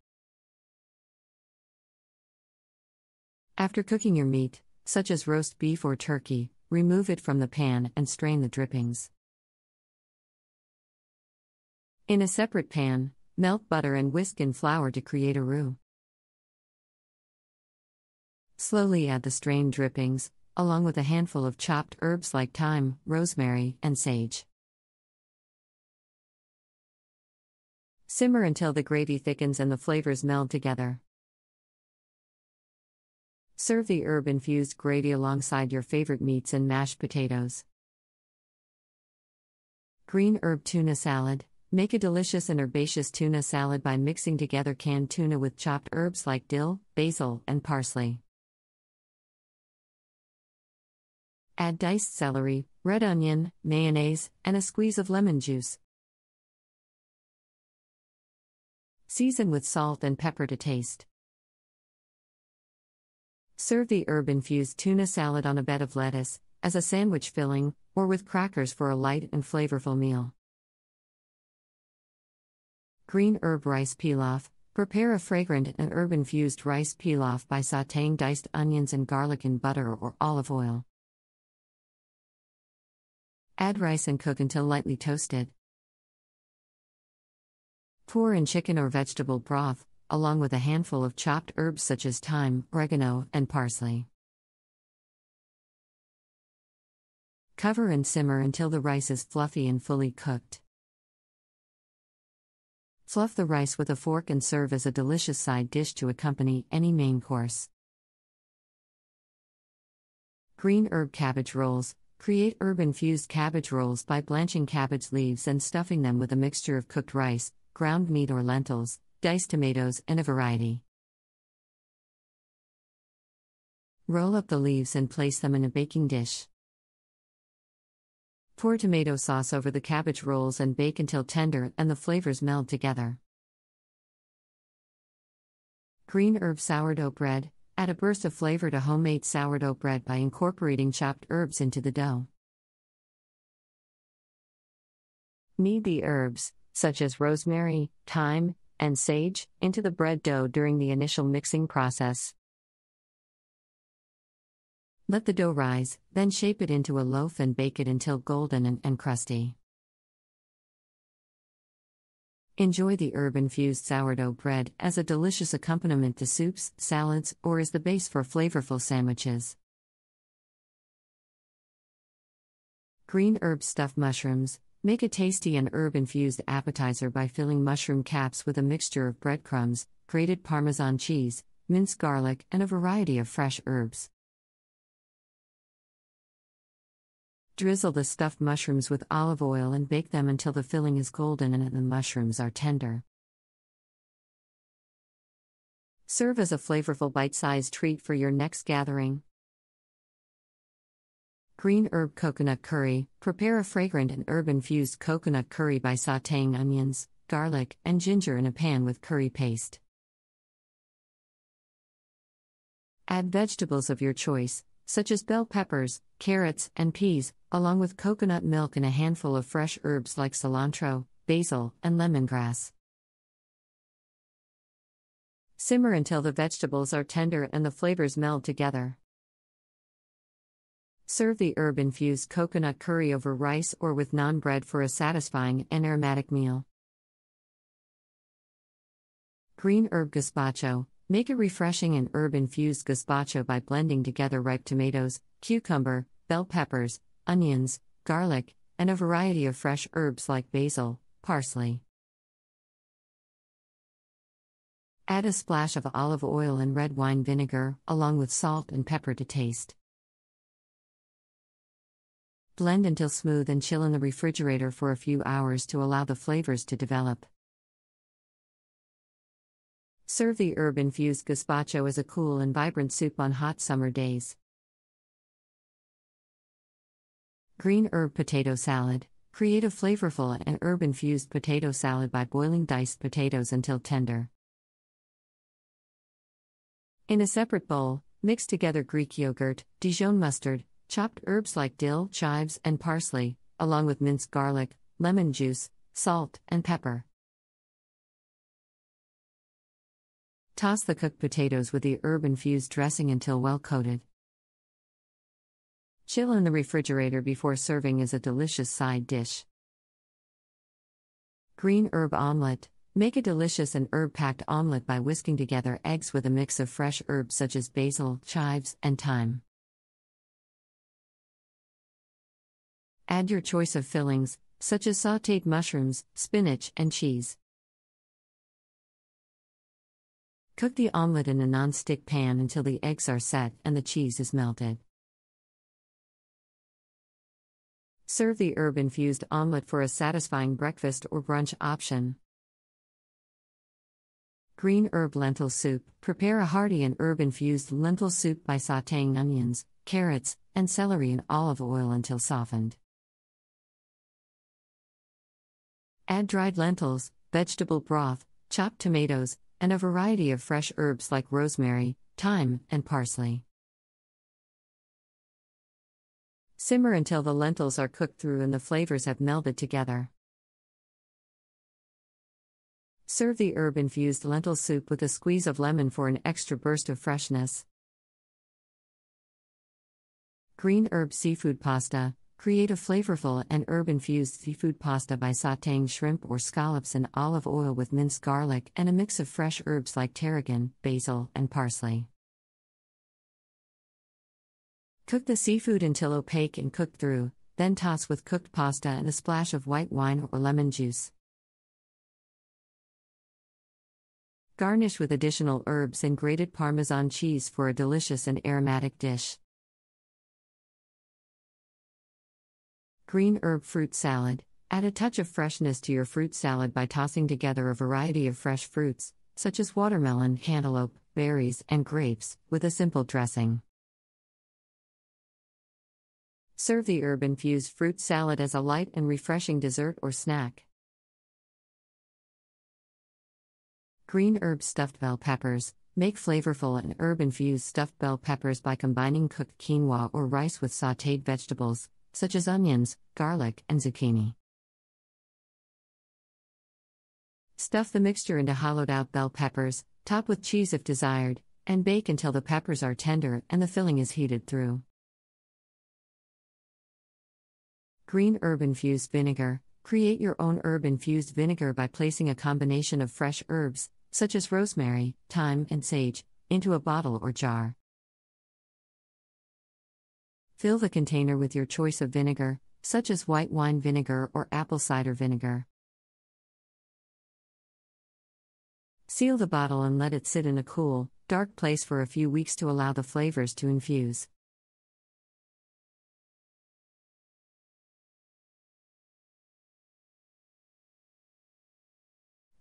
After cooking your meat, such as roast beef or turkey, remove it from the pan and strain the drippings. In a separate pan, melt butter and whisk in flour to create a roux. Slowly add the strained drippings, along with a handful of chopped herbs like thyme, rosemary, and sage. Simmer until the gravy thickens and the flavors meld together. Serve the herb infused gravy alongside your favorite meats and mashed potatoes. Green herb tuna salad. Make a delicious and herbaceous tuna salad by mixing together canned tuna with chopped herbs like dill, basil, and parsley. Add diced celery, red onion, mayonnaise, and a squeeze of lemon juice. Season with salt and pepper to taste. Serve the herb infused tuna salad on a bed of lettuce, as a sandwich filling, or with crackers for a light and flavorful meal. Green herb rice pilaf. Prepare a fragrant and herb infused rice pilaf by sauteing diced onions and garlic in butter or olive oil. Add rice and cook until lightly toasted. Pour in chicken or vegetable broth, along with a handful of chopped herbs such as thyme, oregano, and parsley. Cover and simmer until the rice is fluffy and fully cooked. Fluff the rice with a fork and serve as a delicious side dish to accompany any main course. Green herb cabbage rolls. Create herb infused cabbage rolls by blanching cabbage leaves and stuffing them with a mixture of cooked rice, ground meat or lentils, diced tomatoes, and a variety. Roll up the leaves and place them in a baking dish. Pour tomato sauce over the cabbage rolls and bake until tender and the flavors meld together. Green herb sourdough bread add a burst of flavor to homemade sourdough bread by incorporating chopped herbs into the dough. Knead the herbs, such as rosemary, thyme, and sage, into the bread dough during the initial mixing process. Let the dough rise, then shape it into a loaf and bake it until golden and, and crusty. Enjoy the herb infused sourdough bread as a delicious accompaniment to soups, salads, or as the base for flavorful sandwiches. Green herb stuffed mushrooms, Make a tasty and herb infused appetizer by filling mushroom caps with a mixture of breadcrumbs, grated Parmesan cheese, minced garlic, and a variety of fresh herbs. Drizzle the stuffed mushrooms with olive oil and bake them until the filling is golden and the mushrooms are tender. Serve as a flavorful bite sized treat for your next gathering. Green herb coconut curry. Prepare a fragrant and herb infused coconut curry by sauteing onions, garlic, and ginger in a pan with curry paste. Add vegetables of your choice, such as bell peppers, carrots, and peas, along with coconut milk and a handful of fresh herbs like cilantro, basil, and lemongrass. Simmer until the vegetables are tender and the flavors meld together. Serve the herb infused coconut curry over rice or with naan bread for a satisfying and aromatic meal. Green herb gazpacho. Make a refreshing and herb infused gazpacho by blending together ripe tomatoes, cucumber, bell peppers, onions, garlic, and a variety of fresh herbs like basil, parsley. Add a splash of olive oil and red wine vinegar, along with salt and pepper to taste. Blend until smooth and chill in the refrigerator for a few hours to allow the flavors to develop. Serve the herb infused gazpacho as a cool and vibrant soup on hot summer days. Green herb potato salad. Create a flavorful and herb infused potato salad by boiling diced potatoes until tender. In a separate bowl, mix together Greek yogurt, Dijon mustard, chopped herbs like dill, chives, and parsley, along with minced garlic, lemon juice, salt, and pepper. Toss the cooked potatoes with the herb infused dressing until well coated. Chill in the refrigerator before serving as a delicious side dish. Green herb omelette. Make a delicious and herb packed omelette by whisking together eggs with a mix of fresh herbs such as basil, chives, and thyme. Add your choice of fillings, such as sauteed mushrooms, spinach, and cheese. Cook the omelet in a non-stick pan until the eggs are set and the cheese is melted. Serve the herb infused omelet for a satisfying breakfast or brunch option. Green herb lentil soup. Prepare a hearty and herb infused lentil soup by sauteing onions, carrots, and celery in olive oil until softened. Add dried lentils, vegetable broth, chopped tomatoes, and a variety of fresh herbs like rosemary, thyme, and parsley. Simmer until the lentils are cooked through and the flavors have melded together. Serve the herb infused lentil soup with a squeeze of lemon for an extra burst of freshness. Green herb seafood pasta, Create a flavorful and herb infused seafood pasta by sauteing shrimp or scallops in olive oil with minced garlic and a mix of fresh herbs like tarragon, basil, and parsley. Cook the seafood until opaque and cooked through, then toss with cooked pasta and a splash of white wine or lemon juice. Garnish with additional herbs and grated Parmesan cheese for a delicious and aromatic dish. Green herb fruit salad. Add a touch of freshness to your fruit salad by tossing together a variety of fresh fruits, such as watermelon, cantaloupe, berries, and grapes, with a simple dressing. Serve the herb infused fruit salad as a light and refreshing dessert or snack. Green herb stuffed bell peppers. Make flavorful and herb infused stuffed bell peppers by combining cooked quinoa or rice with sauteed vegetables, such as onions, garlic, and zucchini. Stuff the mixture into hollowed out bell peppers, top with cheese if desired, and bake until the peppers are tender and the filling is heated through. Green herb infused vinegar. Create your own herb infused vinegar by placing a combination of fresh herbs, such as rosemary, thyme, and sage, into a bottle or jar. Fill the container with your choice of vinegar, such as white wine vinegar or apple cider vinegar. Seal the bottle and let it sit in a cool, dark place for a few weeks to allow the flavors to infuse.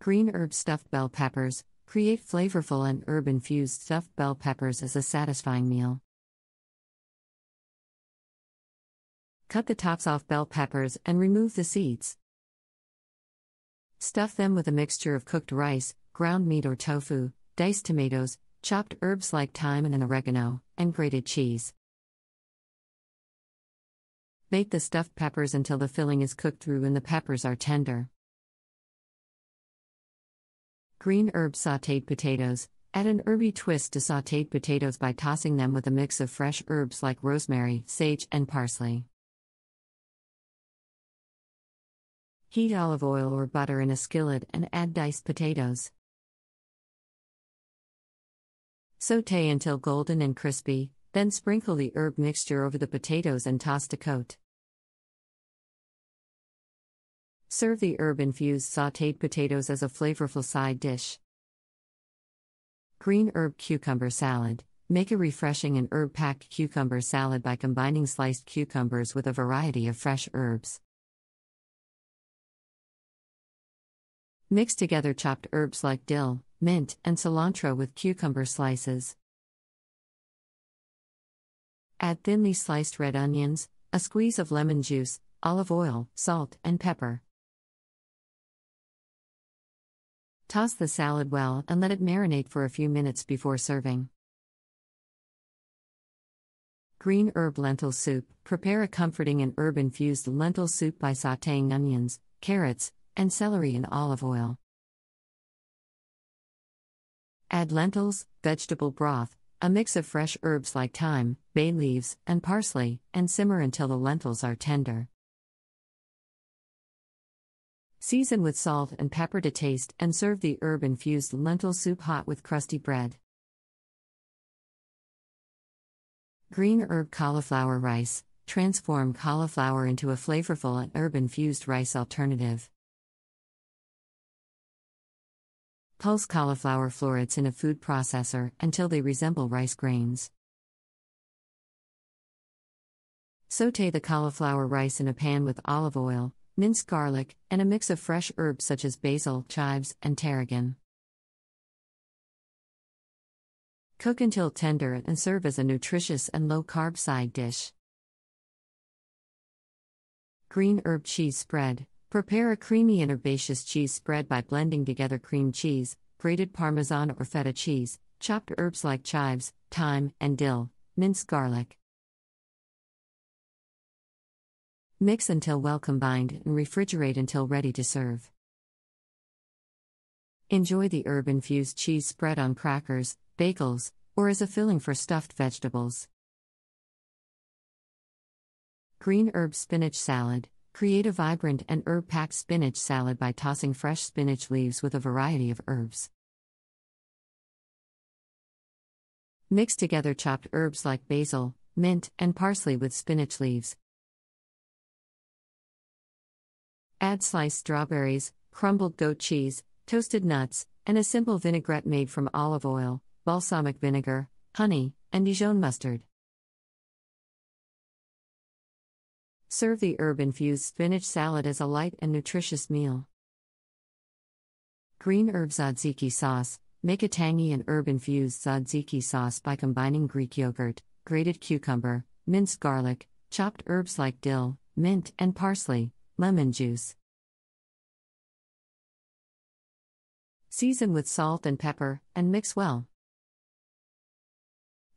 Green herb stuffed bell peppers. Create flavorful and herb infused stuffed bell peppers as a satisfying meal. Cut the tops off bell peppers and remove the seeds. Stuff them with a mixture of cooked rice, ground meat or tofu, diced tomatoes, chopped herbs like thyme and an oregano, and grated cheese. Bake the stuffed peppers until the filling is cooked through and the peppers are tender. Green herb sauteed potatoes. Add an herby twist to sauteed potatoes by tossing them with a mix of fresh herbs like rosemary, sage, and parsley. Heat olive oil or butter in a skillet and add diced potatoes. Saute until golden and crispy, then sprinkle the herb mixture over the potatoes and toss to coat. Serve the herb infused sauteed potatoes as a flavorful side dish. Green herb cucumber salad. Make a refreshing and herb packed cucumber salad by combining sliced cucumbers with a variety of fresh herbs. Mix together chopped herbs like dill, mint, and cilantro with cucumber slices. Add thinly sliced red onions, a squeeze of lemon juice, olive oil, salt, and pepper. Toss the salad well and let it marinate for a few minutes before serving. Green herb lentil soup. Prepare a comforting and herb infused lentil soup by sauteing onions, carrots, and celery in olive oil. Add lentils, vegetable broth, a mix of fresh herbs like thyme, bay leaves, and parsley, and simmer until the lentils are tender. Season with salt and pepper to taste and serve the herb infused lentil soup hot with crusty bread. Green herb cauliflower rice transform cauliflower into a flavorful and herb infused rice alternative. Pulse cauliflower florets in a food processor until they resemble rice grains. Saute the cauliflower rice in a pan with olive oil, minced garlic, and a mix of fresh herbs such as basil, chives, and tarragon. Cook until tender and serve as a nutritious and low carb side dish. Green herb cheese spread. Prepare a creamy and herbaceous cheese spread by blending together cream cheese, grated parmesan or feta cheese, chopped herbs like chives, thyme, and dill, minced garlic. Mix until well combined and refrigerate until ready to serve. Enjoy the herb infused cheese spread on crackers, bagels, or as a filling for stuffed vegetables. Green herb spinach salad. Create a vibrant and herb packed spinach salad by tossing fresh spinach leaves with a variety of herbs. Mix together chopped herbs like basil, mint, and parsley with spinach leaves. Add sliced strawberries, crumbled goat cheese, toasted nuts, and a simple vinaigrette made from olive oil, balsamic vinegar, honey, and Dijon mustard. Serve the herb infused spinach salad as a light and nutritious meal. Green herb tzatziki sauce. Make a tangy and herb infused tzatziki sauce by combining Greek yogurt, grated cucumber, minced garlic, chopped herbs like dill, mint, and parsley, lemon juice. Season with salt and pepper, and mix well.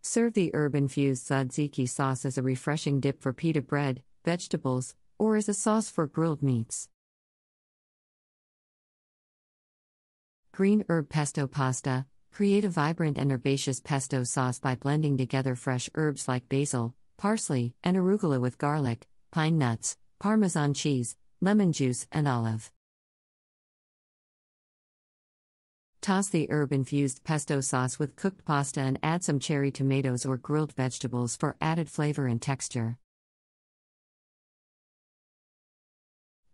Serve the herb infused tzatziki sauce as a refreshing dip for pita bread, vegetables, or as a sauce for grilled meats. Green herb pesto pasta Create a vibrant and herbaceous pesto sauce by blending together fresh herbs like basil, parsley, and arugula with garlic, pine nuts, parmesan cheese, lemon juice, and olive. Toss the herb infused pesto sauce with cooked pasta and add some cherry tomatoes or grilled vegetables for added flavor and texture.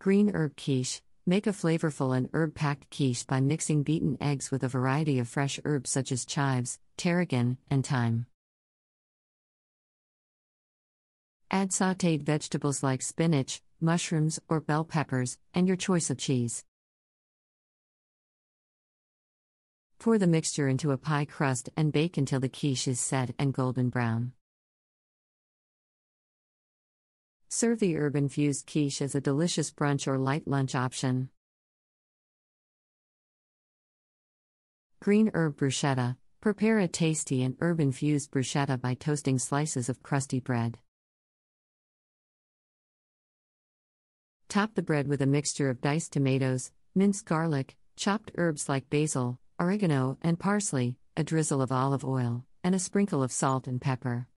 Green herb quiche Make a flavorful and herb packed quiche by mixing beaten eggs with a variety of fresh herbs such as chives, tarragon, and thyme. Add sauteed vegetables like spinach, mushrooms, or bell peppers, and your choice of cheese. Pour the mixture into a pie crust and bake until the quiche is set and golden brown. Serve the herb infused quiche as a delicious brunch or light lunch option. Green herb bruschetta. Prepare a tasty and herb infused bruschetta by toasting slices of crusty bread. Top the bread with a mixture of diced tomatoes, minced garlic, chopped herbs like basil, oregano, and parsley, a drizzle of olive oil, and a sprinkle of salt and pepper.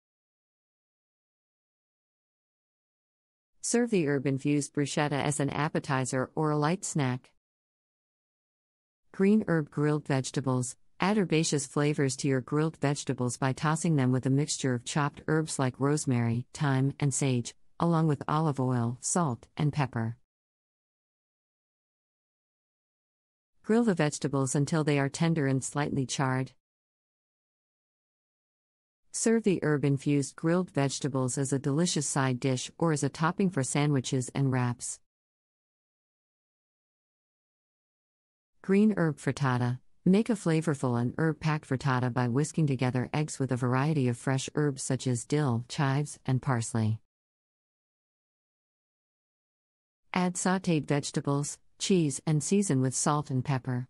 Serve the herb infused bruschetta as an appetizer or a light snack. Green herb grilled vegetables. Add herbaceous flavors to your grilled vegetables by tossing them with a mixture of chopped herbs like rosemary, thyme, and sage, along with olive oil, salt, and pepper. Grill the vegetables until they are tender and slightly charred. Serve the herb infused grilled vegetables as a delicious side dish or as a topping for sandwiches and wraps. Green herb frittata. Make a flavorful and herb packed frittata by whisking together eggs with a variety of fresh herbs such as dill, chives, and parsley. Add sauteed vegetables, cheese, and season with salt and pepper.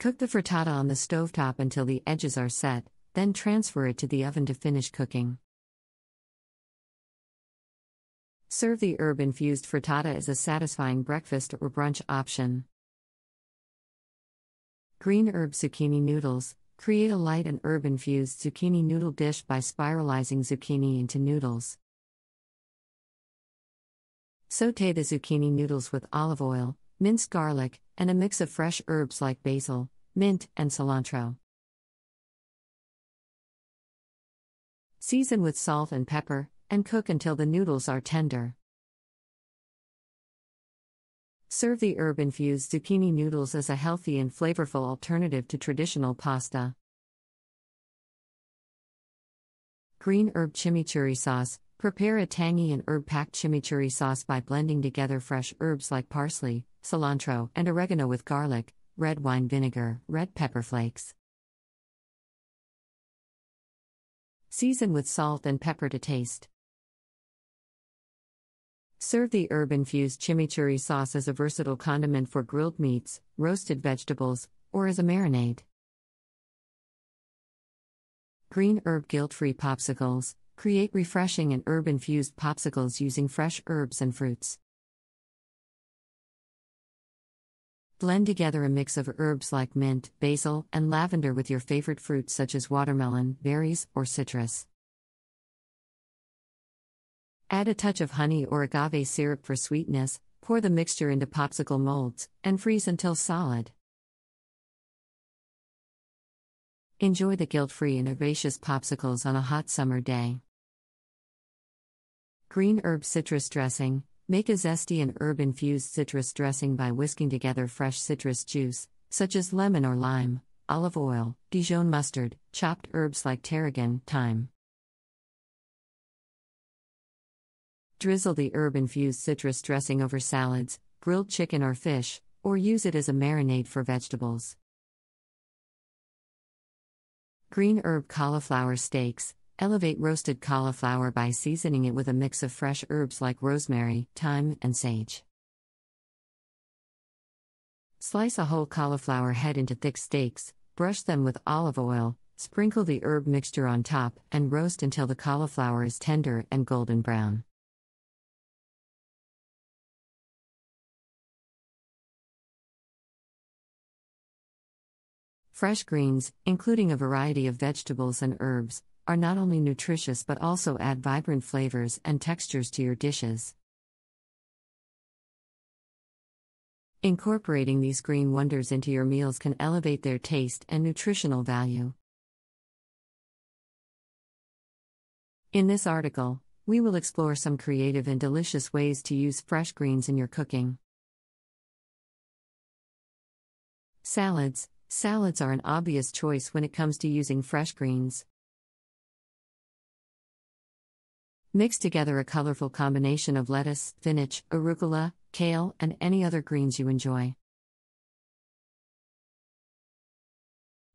Cook the frittata on the stovetop until the edges are set, then transfer it to the oven to finish cooking. Serve the herb infused frittata as a satisfying breakfast or brunch option. Green herb zucchini noodles Create a light and herb infused zucchini noodle dish by spiralizing zucchini into noodles. Saute the zucchini noodles with olive oil, minced garlic, and a mix of fresh herbs like basil, mint, and cilantro. Season with salt and pepper, and cook until the noodles are tender. Serve the herb infused zucchini noodles as a healthy and flavorful alternative to traditional pasta. Green herb chimichurri sauce Prepare a tangy and herb packed chimichurri sauce by blending together fresh herbs like parsley, cilantro, and oregano with garlic, red wine vinegar, red pepper flakes. Season with salt and pepper to taste. Serve the herb infused chimichurri sauce as a versatile condiment for grilled meats, roasted vegetables, or as a marinade. Green herb guilt free popsicles create refreshing and herb infused popsicles using fresh herbs and fruits. Blend together a mix of herbs like mint, basil, and lavender with your favorite fruits such as watermelon, berries, or citrus. Add a touch of honey or agave syrup for sweetness, pour the mixture into popsicle molds, and freeze until solid. Enjoy the guilt free and herbaceous popsicles on a hot summer day. Green herb citrus dressing Make a zesty and herb infused citrus dressing by whisking together fresh citrus juice, such as lemon or lime, olive oil, Dijon mustard, chopped herbs like tarragon, thyme. Drizzle the herb infused citrus dressing over salads, grilled chicken or fish, or use it as a marinade for vegetables. Green herb cauliflower steaks, Elevate roasted cauliflower by seasoning it with a mix of fresh herbs like rosemary, thyme, and sage. Slice a whole cauliflower head into thick steaks, brush them with olive oil, sprinkle the herb mixture on top, and roast until the cauliflower is tender and golden brown. Fresh greens, including a variety of vegetables and herbs, are not only nutritious but also add vibrant flavors and textures to your dishes. Incorporating these green wonders into your meals can elevate their taste and nutritional value. In this article, we will explore some creative and delicious ways to use fresh greens in your cooking. Salads Salads are an obvious choice when it comes to using fresh greens. Mix together a colorful combination of lettuce, spinach, arugula, kale, and any other greens you enjoy.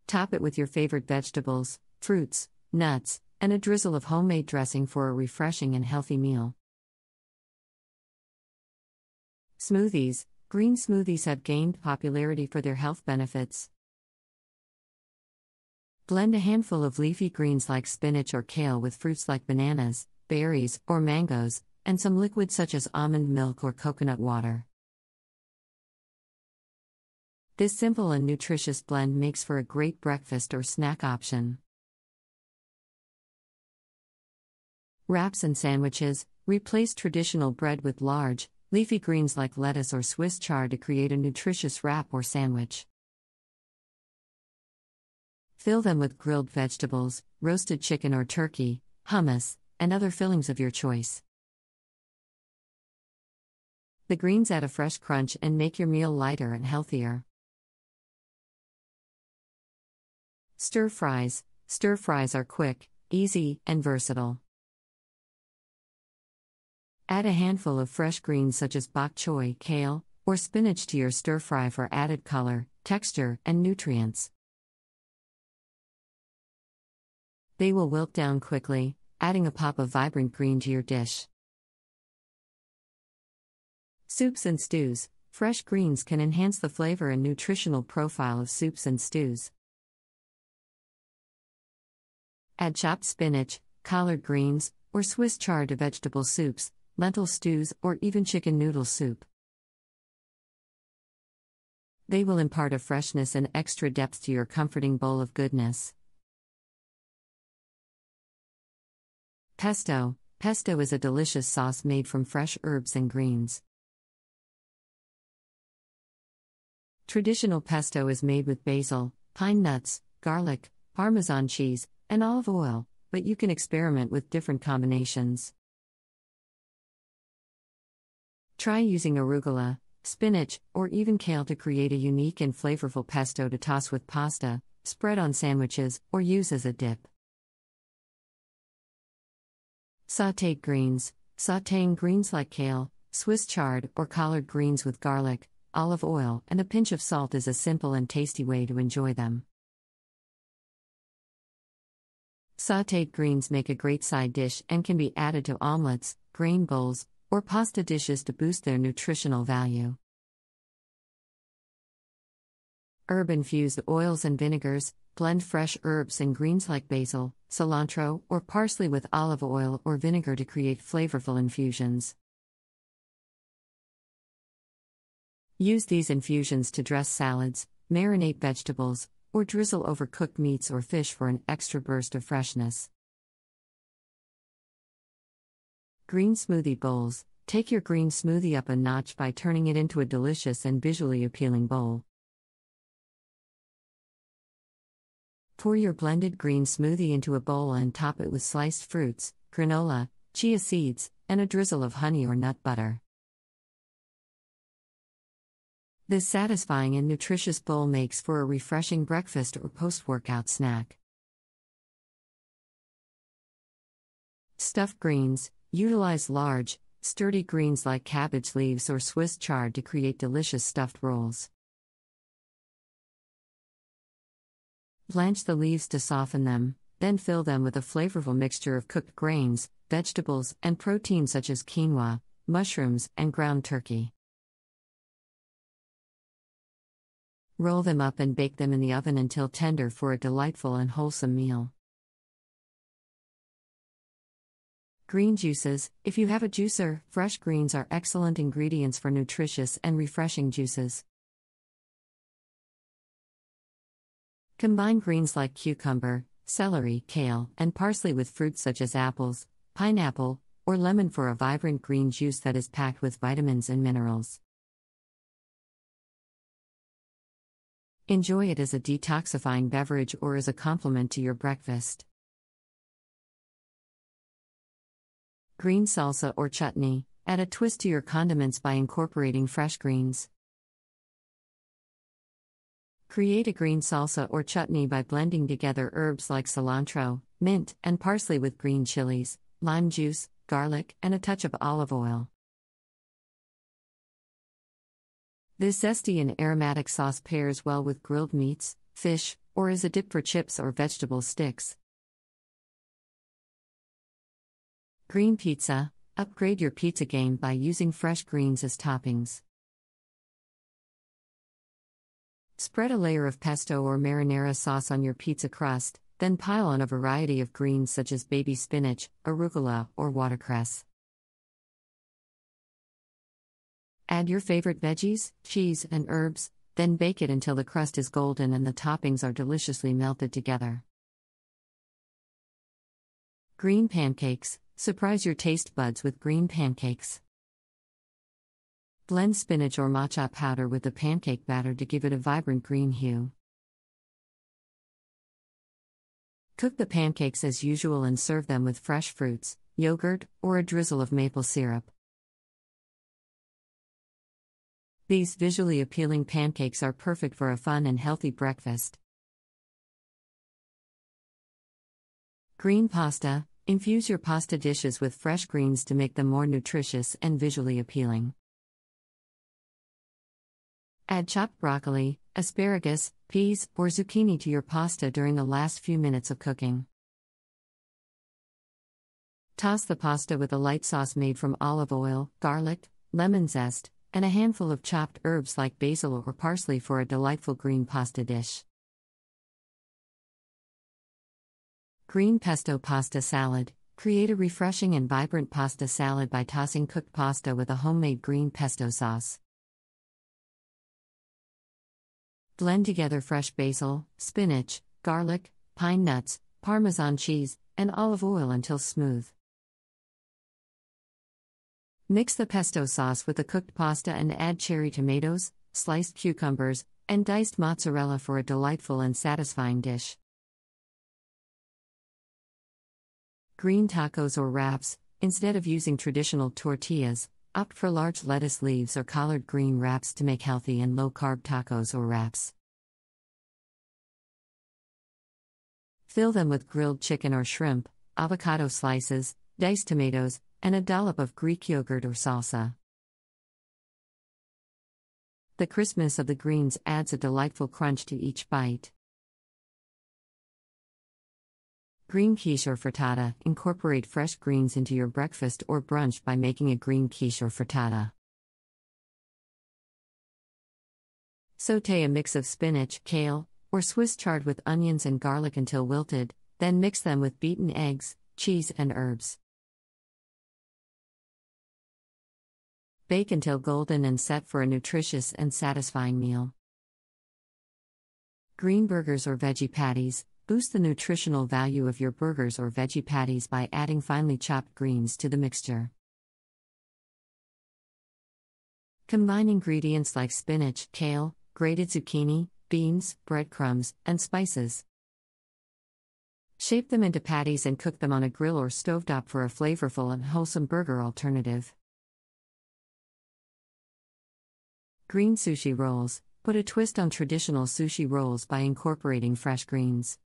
Top it with your favorite vegetables, fruits, nuts, and a drizzle of homemade dressing for a refreshing and healthy meal. Smoothies Green smoothies have gained popularity for their health benefits. Blend a handful of leafy greens like spinach or kale with fruits like bananas, berries, or mangoes, and some liquid such as almond milk or coconut water. This simple and nutritious blend makes for a great breakfast or snack option. Wraps and sandwiches replace traditional bread with large, leafy greens like lettuce or Swiss chard to create a nutritious wrap or sandwich. Fill them with grilled vegetables, roasted chicken or turkey, hummus, and other fillings of your choice. The greens add a fresh crunch and make your meal lighter and healthier. Stir fries. Stir fries are quick, easy, and versatile. Add a handful of fresh greens such as bok choy, kale, or spinach to your stir fry for added color, texture, and nutrients. They will wilt down quickly, adding a pop of vibrant green to your dish. Soups and stews fresh greens can enhance the flavor and nutritional profile of soups and stews. Add chopped spinach, collard greens, or Swiss chard to vegetable soups, lentil stews, or even chicken noodle soup. They will impart a freshness and extra depth to your comforting bowl of goodness. Pesto Pesto is a delicious sauce made from fresh herbs and greens. Traditional pesto is made with basil, pine nuts, garlic, parmesan cheese, and olive oil, but you can experiment with different combinations. Try using arugula, spinach, or even kale to create a unique and flavorful pesto to toss with pasta, spread on sandwiches, or use as a dip. Sauteed greens, sauteing greens like kale, Swiss chard, or collard greens with garlic, olive oil, and a pinch of salt is a simple and tasty way to enjoy them. Sauteed greens make a great side dish and can be added to omelets, grain bowls, or pasta dishes to boost their nutritional value. Herb infused oils and vinegars, Blend fresh herbs and greens like basil, cilantro, or parsley with olive oil or vinegar to create flavorful infusions. Use these infusions to dress salads, marinate vegetables, or drizzle over cooked meats or fish for an extra burst of freshness. Green smoothie bowls Take your green smoothie up a notch by turning it into a delicious and visually appealing bowl. Pour your blended green smoothie into a bowl and top it with sliced fruits, granola, chia seeds, and a drizzle of honey or nut butter. This satisfying and nutritious bowl makes for a refreshing breakfast or post workout snack. Stuffed greens utilize large, sturdy greens like cabbage leaves or Swiss chard to create delicious stuffed rolls. Blanch the leaves to soften them, then fill them with a flavorful mixture of cooked grains, vegetables, and proteins such as quinoa, mushrooms, and ground turkey. Roll them up and bake them in the oven until tender for a delightful and wholesome meal. Green juices, if you have a juicer, fresh greens are excellent ingredients for nutritious and refreshing juices. Combine greens like cucumber, celery, kale, and parsley with fruits such as apples, pineapple, or lemon for a vibrant green juice that is packed with vitamins and minerals. Enjoy it as a detoxifying beverage or as a complement to your breakfast. Green salsa or chutney. Add a twist to your condiments by incorporating fresh greens. Create a green salsa or chutney by blending together herbs like cilantro, mint, and parsley with green chilies, lime juice, garlic, and a touch of olive oil. This zesty and aromatic sauce pairs well with grilled meats, fish, or as a dip for chips or vegetable sticks. Green pizza Upgrade your pizza game by using fresh greens as toppings. Spread a layer of pesto or marinara sauce on your pizza crust, then pile on a variety of greens such as baby spinach, arugula, or watercress. Add your favorite veggies, cheese, and herbs, then bake it until the crust is golden and the toppings are deliciously melted together. Green pancakes Surprise your taste buds with green pancakes. Blend spinach or matcha powder with the pancake batter to give it a vibrant green hue. Cook the pancakes as usual and serve them with fresh fruits, yogurt, or a drizzle of maple syrup. These visually appealing pancakes are perfect for a fun and healthy breakfast. Green pasta Infuse your pasta dishes with fresh greens to make them more nutritious and visually appealing. Add chopped broccoli, asparagus, peas, or zucchini to your pasta during the last few minutes of cooking. Toss the pasta with a light sauce made from olive oil, garlic, lemon zest, and a handful of chopped herbs like basil or parsley for a delightful green pasta dish. Green pesto pasta salad. Create a refreshing and vibrant pasta salad by tossing cooked pasta with a homemade green pesto sauce. Blend together fresh basil, spinach, garlic, pine nuts, parmesan cheese, and olive oil until smooth. Mix the pesto sauce with the cooked pasta and add cherry tomatoes, sliced cucumbers, and diced mozzarella for a delightful and satisfying dish. Green tacos or wraps, instead of using traditional tortillas, Opt for large lettuce leaves or collard green wraps to make healthy and low carb tacos or wraps. Fill them with grilled chicken or shrimp, avocado slices, diced tomatoes, and a dollop of Greek yogurt or salsa. The crispness of the greens adds a delightful crunch to each bite. Green quiche or frittata Incorporate fresh greens into your breakfast or brunch by making a green quiche or frittata. Saute a mix of spinach, kale, or Swiss chard with onions and garlic until wilted, then mix them with beaten eggs, cheese, and herbs. Bake until golden and set for a nutritious and satisfying meal. Green burgers or veggie patties, Boost the nutritional value of your burgers or veggie patties by adding finely chopped greens to the mixture. Combine ingredients like spinach, kale, grated zucchini, beans, breadcrumbs, and spices. Shape them into patties and cook them on a grill or stovetop for a flavorful and wholesome burger alternative. Green sushi rolls. Put a twist on traditional sushi rolls by incorporating fresh greens.